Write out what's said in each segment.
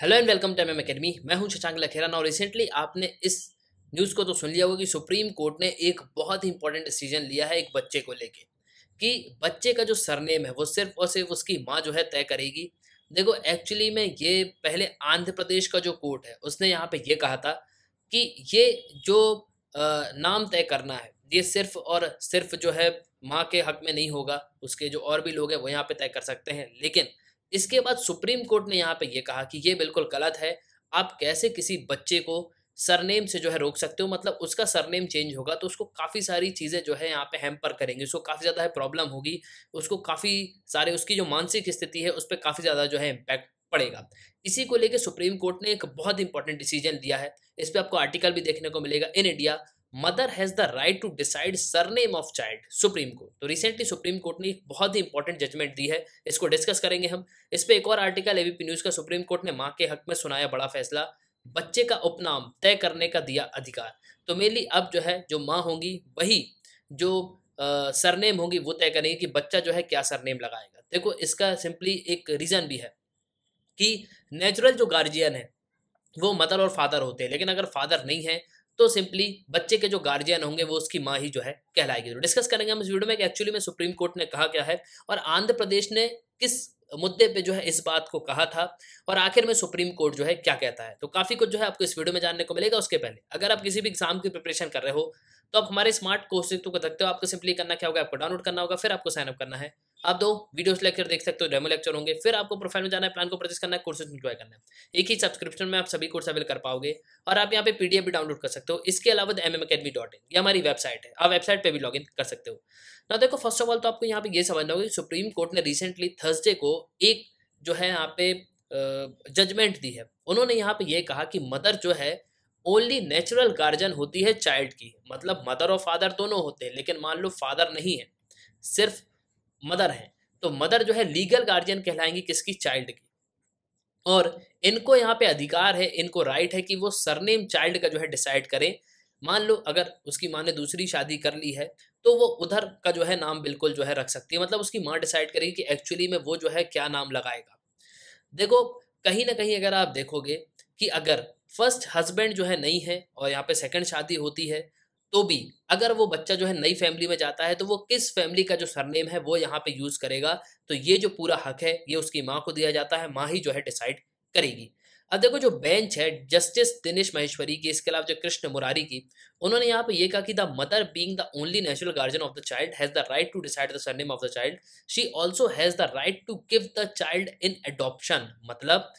hello and welcome to M Academy मैं हूं शशांक लखेरान और रिसेंटली आपने इस न्यूज़ को तो सुन लिया होगा कि सुप्रीम कोर्ट ने एक बहुत ही इंपॉर्टेंट डिसीजन लिया है एक बच्चे को लेके कि बच्चे का जो सरनेम है वो सिर्फ और सिर्फ उसकी माँ जो है तय करेगी देखो एक्चुअली में ये पहले आंध्र प्रदेश का जो कोर्ट है उसने यहाँ पर यह कहा था कि ये जो नाम तय करना है ये सिर्फ और सिर्फ जो है माँ के हक में नहीं होगा उसके जो और भी लोग हैं वो यहाँ पे तय कर सकते हैं लेकिन इसके बाद सुप्रीम कोर्ट ने यहाँ पे ये कहा कि ये बिल्कुल गलत है आप कैसे किसी बच्चे को सरनेम से जो है रोक सकते हो मतलब उसका सरनेम चेंज होगा तो उसको काफ़ी सारी चीज़ें जो है यहाँ पे हैम्पर करेंगी उसको काफ़ी ज़्यादा है प्रॉब्लम होगी उसको काफ़ी सारे उसकी जो मानसिक स्थिति है उस पर काफ़ी ज़्यादा जो है इम्पैक्ट पड़ेगा इसी को लेकर सुप्रीम कोर्ट ने एक बहुत इंपॉर्टेंट डिसीजन दिया है इस पर आपको आर्टिकल भी देखने को मिलेगा in India mother has the right to decide surname of child Supreme Court तो रिसेंटली सुप्रीम कोर्ट ने एक बहुत ही इंपॉर्टेंट जजमेंट दी है इसको डिस्कस करेंगे हम इस पर एक और आर्टिकल एबीपी न्यूज़ का सुप्रीम कोर्ट ने माँ के हक में सुनाया बड़ा फैसला बच्चे का उपनाम तय करने का दिया अधिकार तो मेनली अब जो है जो माँ होंगी वही जो आ, सरनेम होगी वो तय करेंगी कि बच्चा जो है क्या सरनेम लगाएगा देखो इसका सिंपली एक रीज़न भी है कि नेचुरल जो गार्जियन है वो मदर और फादर होते हैं लेकिन अगर फादर नहीं है तो सिंपली बच्चे के जो गार्जियन होंगे वो उसकी माँ ही जो है कहलाएगी तो डिस्कस करेंगे हम इस वीडियो में कि एक्चुअली में सुप्रीम कोर्ट ने कहा क्या है और आंध्र प्रदेश ने किस मुद्दे पे जो है इस बात को कहा था और आखिर में सुप्रीम कोर्ट जो है क्या कहता है तो काफ़ी कुछ जो है आपको इस वीडियो में जानने को मिलेगा उसके पहले अगर आप किसी भी एग्जाम की प्रिपरेशन कर रहे हो तो आप हमारे स्मार्ट कोर्सेज को देखते हो आपको सिंपली करना क्या होगा आपको डाउनलोड करना होगा फिर आपको साइनअप करना है आप दो वीडियो लेक्चर देख सकते हो डेमो लेक्चर होंगे फिर आपको प्रोफाइल में जाना है प्लान को परचेस करना है कोर्सेज इंजॉय करना है एक ही सब्सक्रिप्शन में आप सभी कोर्स अवेल कर पाओगे और आप यहाँ पे पीडीएफ भी डाउनलोड कर सकते हो इसके अलावा M M Academy dot in ये हमारी वेबसाइट है आप वेबसाइट पर भी लॉग कर सकते हो ना देखो फर्स्ट ऑफ ऑल तो आपको यहाँ पे ये समझना होगा कि सुप्रीम कोर्ट ने रिसेंटली थर्सडे को एक जो है यहाँ पे जजमेंट दी है उन्होंने यहाँ पे ये कहा कि मदर जो है ओनली नेचुरल गार्जियन होती है चाइल्ड की मतलब मदर और फादर दोनों होते हैं लेकिन मान लो फादर नहीं है सिर्फ मदर हैं तो मदर जो है लीगल गार्जियन कहलाएंगी किसकी चाइल्ड की और इनको यहाँ पे अधिकार है इनको राइट है कि वो सरनेम चाइल्ड का जो है डिसाइड करें मान लो अगर उसकी माँ ने दूसरी शादी कर ली है तो वो उधर का जो है नाम बिल्कुल जो है रख सकती है मतलब उसकी माँ डिसाइड करेगी कि एक्चुअली में वो जो है क्या नाम लगाएगा देखो कहीं ना कहीं अगर आप देखोगे कि अगर फर्स्ट हस्बैंड जो है नहीं है और यहाँ पे सेकंड शादी होती है तो भी अगर वो बच्चा जो है नई फैमिली में जाता है तो वो किस फैमिली का जो सरनेम है वो यहाँ पे यूज़ करेगा तो ये जो पूरा हक है ये उसकी माँ को दिया जाता है माँ ही जो है डिसाइड करेगी अब देखो जो बेंच है जस्टिस दिनेश महेश्वरी की इसके अलावा जो कृष्ण मुरारी की उन्होंने यहाँ पे ये कहा कि the mother being the only natural guardian of the child has the right to decide the surname of the child she also has the right to give the child in adoption मतलब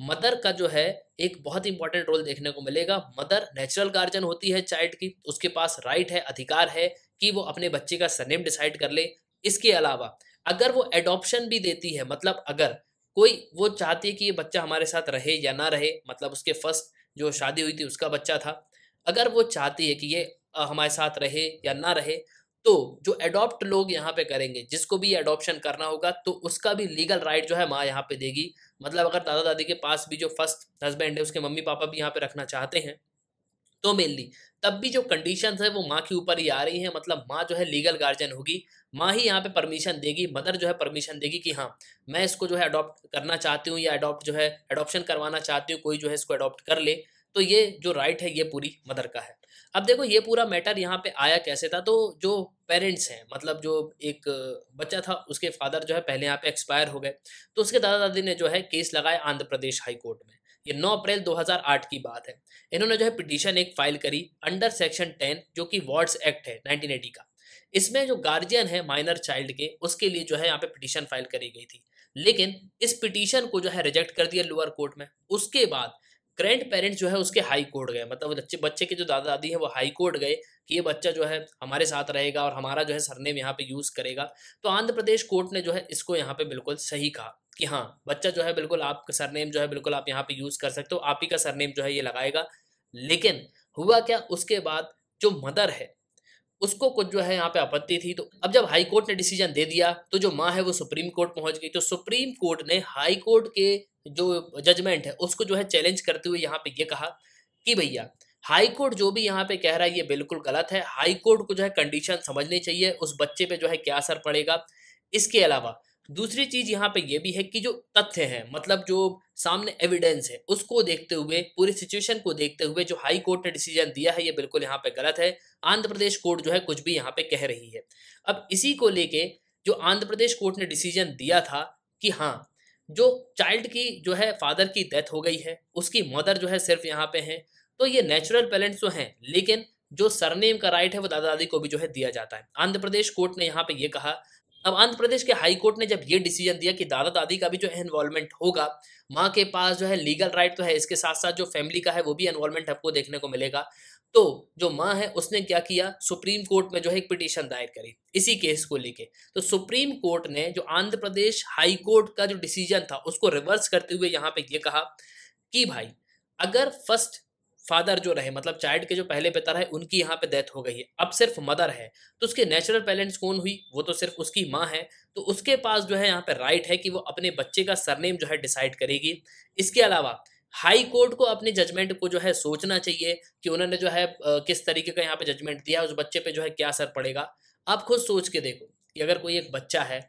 mother का जो है एक बहुत important role देखने को मिलेगा mother natural guardian होती है चाइल्ड की उसके पास राइट है अधिकार है कि वो अपने बच्चे का सरनेम डिसाइड कर ले इसके अलावा अगर वो एडॉप्शन भी देती है मतलब अगर कोई वो चाहती है कि ये बच्चा हमारे साथ रहे या ना रहे मतलब उसके फर्स्ट जो शादी हुई थी उसका बच्चा था अगर वो चाहती है कि ये हमारे साथ रहे या ना रहे तो जो एडॉप्ट लोग यहाँ पे करेंगे जिसको भी एडॉप्शन करना होगा तो उसका भी लीगल राइट जो है माँ यहाँ पे देगी मतलब अगर दादा दादी के पास भी जो फर्स्ट हस्बैंड है उसके मम्मी पापा भी यहाँ पे रखना चाहते हैं तो मेनली तब भी जो कंडीशन है वो माँ के ऊपर ही आ रही है मतलब माँ जो है लीगल गार्जियन होगी माँ ही यहाँ पे परमिशन देगी मदर जो है परमिशन देगी कि हाँ मैं इसको जो है अडॉप्ट करना चाहती हूँ या अडॉप्ट जो है अडॉप्शन करवाना चाहती हूँ कोई जो है इसको अडॉप्ट कर ले तो ये जो राइट है ये पूरी मदर का है अब देखो ये पूरा मैटर यहाँ पे आया कैसे था तो जो पेरेंट्स हैं मतलब जो एक बच्चा था उसके फादर जो है पहले यहाँ पे एक्सपायर हो गए तो उसके दादा दादी ने जो है केस लगाया आंध्र प्रदेश हाई कोर्ट में ये 9 अप्रैल 2008 की बात है इन्होंने जो है पिटीशन एक फाइल करी अंडर सेक्शन 10 जो कि वार्ड्स एक्ट है नाइनटीन का इसमें जो गार्जियन है माइनर चाइल्ड के उसके लिए जो है यहाँ पे पिटीशन फाइल करी गई थी लेकिन इस पिटीशन को जो है रिजेक्ट कर दिया लोअर कोर्ट में उसके बाद ग्रैंड पेरेंट्स जो है उसके हाई कोर्ट गए मतलब बच्चे बच्चे के जो दादा दादी हैं वो हाई कोर्ट गए कि ये बच्चा जो है हमारे साथ रहेगा और हमारा जो है सरनेम यहाँ पे यूज़ करेगा तो आंध्र प्रदेश कोर्ट ने जो है इसको यहाँ पे बिल्कुल सही कहा कि हाँ बच्चा जो है बिल्कुल आपका सरनेम जो है बिल्कुल आप यहाँ पे यूज़ कर सकते हो आप ही का सरनेम जो है ये लगाएगा लेकिन हुआ क्या उसके बाद जो मदर है उसको कुछ जो है यहाँ पे आपत्ति थी तो अब जब हाई कोर्ट ने डिसीजन दे दिया तो जो माँ है वो सुप्रीम कोर्ट पहुंच गई तो सुप्रीम कोर्ट ने हाई कोर्ट के जो जजमेंट है उसको जो है चैलेंज करते हुए यहाँ पे ये कहा कि भैया हाई कोर्ट जो भी यहाँ पे कह रहा है ये बिल्कुल गलत है हाई कोर्ट को जो है कंडीशन समझनी चाहिए उस बच्चे पे जो है क्या असर पड़ेगा इसके अलावा दूसरी चीज यहाँ पे ये भी है कि जो तथ्य है मतलब जो सामने एविडेंस है उसको देखते हुए पूरी सिचुएशन को देखते हुए जो हाई कोर्ट ने डिसीजन दिया है ये बिल्कुल यहाँ पे गलत है आंध्र प्रदेश कोर्ट जो है कुछ भी यहाँ पे कह रही है अब इसी को लेके जो आंध्र प्रदेश कोर्ट ने डिसीजन दिया था कि हाँ जो चाइल्ड की जो है फादर की डेथ हो गई है उसकी मदर जो है सिर्फ यहाँ पे हैं तो ये नेचुरल पेरेंट्स तो हैं लेकिन जो सरनेम का राइट है वो दादा दादी को भी जो है दिया जाता है आंध्र प्रदेश कोर्ट ने यहाँ पे ये कहा अब आंध्र प्रदेश के हाई कोर्ट ने जब ये डिसीजन दिया कि दादा दादी का भी जो है इन्वॉल्वमेंट होगा माँ के पास जो है लीगल राइट तो है इसके साथ साथ जो फैमिली का है वो भी इन्वॉल्वमेंट आपको देखने को मिलेगा तो जो माँ है उसने क्या किया सुप्रीम कोर्ट में जो है एक पिटीशन दायर करी इसी केस को लेके तो सुप्रीम कोर्ट ने जो आंध्र प्रदेश हाई कोर्ट का जो डिसीजन था उसको रिवर्स करते हुए यहाँ पे ये कहा कि भाई अगर फर्स्ट फादर जो रहे मतलब चाइल्ड के जो पहले पिता रहे उनकी यहाँ पे डेथ हो गई है अब सिर्फ मदर है तो उसके नेचुरल पेरेंट्स कौन हुई वो तो सिर्फ उसकी माँ है तो उसके पास जो है यहाँ पे राइट है कि वो अपने बच्चे का सरनेम जो है डिसाइड करेगी इसके अलावा हाई कोर्ट को अपने जजमेंट को जो है सोचना चाहिए कि उन्होंने जो है किस तरीके का यहाँ पे जजमेंट दिया उस बच्चे पे जो है क्या असर पड़ेगा आप खुद सोच के देखो कि अगर कोई एक बच्चा है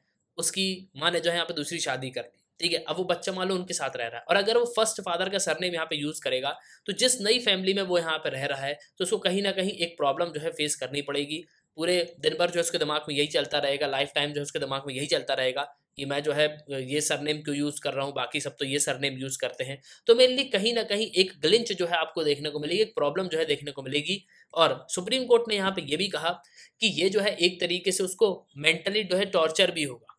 उसकी माँ ने जो है यहाँ पे दूसरी शादी कर ली ठीक है अब वो बच्चा मान लो उनके साथ रह रहा है और अगर वो फर्स्ट फादर का सरनेम यहाँ पे यूज़ करेगा तो जिस नई फैमिली में वो यहाँ पे रह रहा है तो उसको कहीं ना कहीं एक प्रॉब्लम जो है फेस करनी पड़ेगी पूरे दिन भर जो है उसके दिमाग में यही चलता रहेगा लाइफ टाइम जो है उसके दिमाग में यही चलता रहेगा ये मैं जो है ये सरनेम क्यों यूज़ कर रहा हूँ बाकी सब तो ये सरनेम यूज़ करते हैं तो मेरे लिए कहीं ना कहीं एक ग्लिंच जो है आपको देखने को मिलेगी एक प्रॉब्लम जो है देखने को मिलेगी और सुप्रीम कोर्ट ने यहाँ पे ये भी कहा कि ये जो है एक तरीके से उसको मेंटली जो है टॉर्चर भी होगा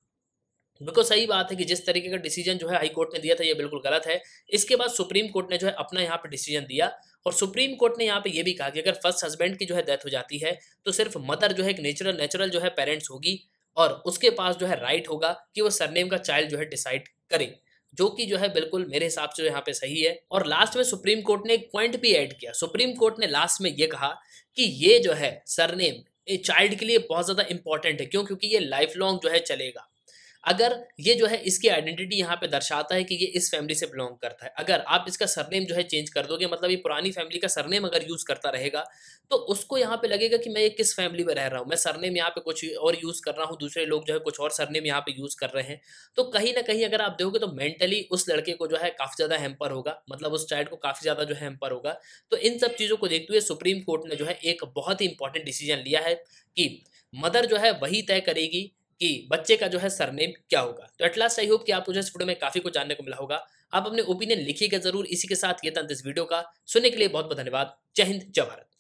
बिल्कुल सही बात है कि जिस तरीके का डिसीजन जो है हाई कोर्ट ने दिया था ये बिल्कुल गलत है इसके बाद सुप्रीम कोर्ट ने जो है अपना यहाँ पे डिसीजन दिया और सुप्रीम कोर्ट ने यहाँ पे ये भी कहा कि अगर फर्स्ट हस्बैंड की जो है डेथ हो जाती है तो सिर्फ मदर जो है एक नेचुरल नेचुरल जो है पेरेंट्स होगी और उसके पास जो है राइट होगा कि वो सरनेम का चाइल्ड जो है डिसाइड करे जो कि जो है बिल्कुल मेरे हिसाब से यहाँ पे सही है और लास्ट में सुप्रीम कोर्ट ने एक पॉइंट भी ऐड किया सुप्रीम कोर्ट ने लास्ट में ये कहा कि ये जो है सरनेम ये चाइल्ड के लिए बहुत ज़्यादा इंपॉर्टेंट है क्यों क्योंकि ये लाइफ लॉन्ग जो है चलेगा अगर ये जो है इसकी आइडेंटिटी यहाँ पे दर्शाता है कि ये इस फैमिली से बिलोंग करता है अगर आप इसका सरनेम जो है चेंज कर दोगे मतलब ये पुरानी फैमिली का सरनेम अगर यूज़ करता रहेगा तो उसको यहाँ पे लगेगा कि मैं ये किस फैमिली में रह रहा हूँ मैं सरनेम यहाँ पे कुछ और यूज़ कर रहा हूँ दूसरे लोग जो है कुछ और सरनेम यहाँ पे यूज़ कर रहे हैं तो कहीं ना कहीं अगर आप देखोगे तो मेंटली उस लड़के को जो है काफ़ी ज़्यादा हेम्पर होगा मतलब उस चाइल्ड को काफ़ी ज़्यादा जो है हेम्पर होगा तो इन सब चीज़ों को देखते हुए सुप्रीम कोर्ट ने जो है एक बहुत ही इंपॉर्टेंट डिसीजन लिया है कि मदर जो है वही तय करेगी कि बच्चे का जो है सरनेम क्या होगा तो एटलास्ट आई होप कि आपको जो इस वीडियो में काफ़ी कुछ जानने को मिला होगा आप अपने ओपिनियन लिखिएगा जरूर इसी के साथ ये था इस वीडियो का सुनने के लिए बहुत बहुत धन्यवाद जय हिंद जय भारत